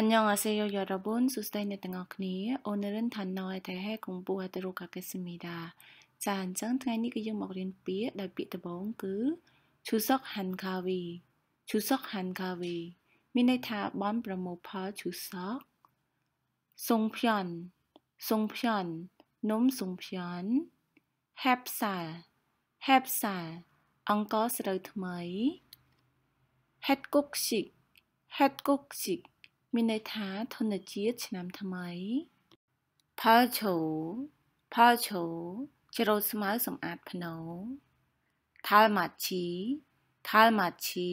អញ្ញងអាសេយោយរ៉ាប៊ុនសួស្តីអ្នកទាំងអស់គ្នាអូនរិនថាណយតែហេកំពុងតរូកាកេសមីដាចាអញ្ចឹងថ្ងៃនេះគឺយើងមករៀនពាក្យដោយពាក្យដំបូងគឺឈូសុកហាន់កាវីឈូសុកហាន់កាវីមានន័យថាបនប្រមូលផលឈូសុកសុងភ័នសុងភ័ននំសុងភ័នហេបសាលហេបសាលអង្គស្រូវថ្មីហេតគុកស៊ីកហេតគុកស៊ីកមានន័យថាធនជាតិឆ្នាំថ្មីផលឈូផលឈូច្រូតស្មៅសម្អាតភ្នោថាលម៉ាឈីថាលម៉ាឈី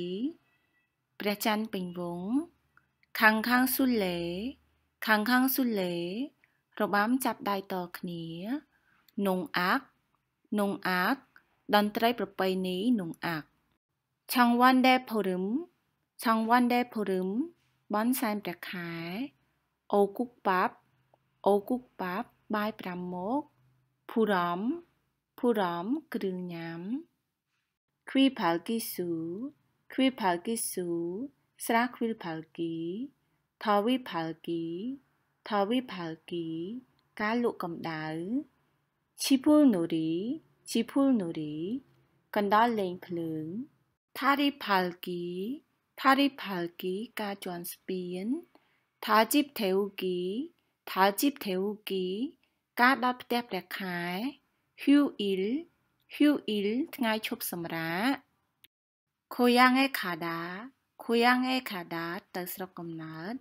ព្រះច័ន្ទពេញវង ខាងខាងស៊ូលេ ខាងខាងស៊ូលេ របាំចាប់ដៃតគ្នានងអាក់នងអាក់តន្ត្រីប្រពៃណីនងអាក់ឆងវ៉ាន់ដេផូរឹមឆងវ៉ាន់ដេផូរឹមបនសែនព្រះខែអូគុកបាប់អូគុកបាប់បាយប្រាំមុខភូរំភូរំគ្រឿងញ៉ាំគ្វីផលគីស៊ូគ្វីផលគីស៊ូស្រាគ្វីផលគី ថវីផលគី ថវីផលគី ការលក់កម្ដៅឈីភូលនូរីឈីភូលនូរី កណ្ដាលលេងភ្លើងថារីផលគី 탈리하기까주 스피인, 다집 데우기, 다집 데우기, 까답 대프레카이, 휴일, 휴일, 등하이 춥스므라. 고향에 가다, 고향에 가다, 뜻스럽 겁나.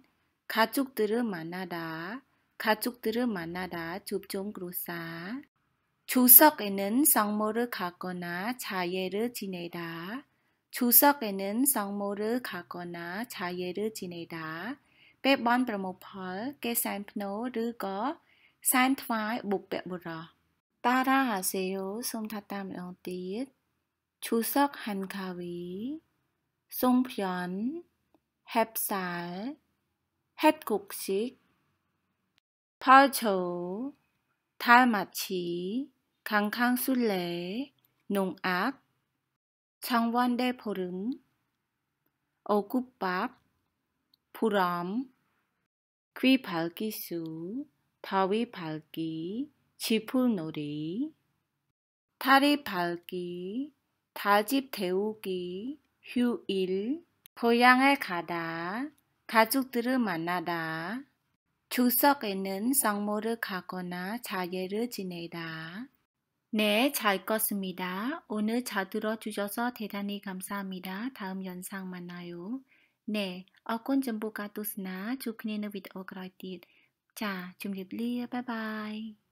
가족들을 만나다, 가족들을 만나다, 줍종 그로사. 주석에는 성모를 가거나 자예를 지내다. 추석에는성모를가거나자예를지내다빼번프로모펄깨산프노를거산트와이목배부러따라하세요솜타땀띠잇추석한가위송편햅쌀햇국식펄초달마치강캉술래농악 상원대 보름, 어굿밥, 보람, 귀 밝기수, 더위 밝기, 지풀놀이, 다리 밝기, 다집 태우기, 휴일, 고향에 가다, 가족들을 만나다, 주석에는 상모를 가거나 자예를 지내다. 네, 잘 껐습니다. 오늘 잘 들어주셔서 대단히 감사합니다. 다음 영상 만나요. 네, 어콘 전부가 또스나 주크니는 위드 어그라이티 자, 중립리 바이바이.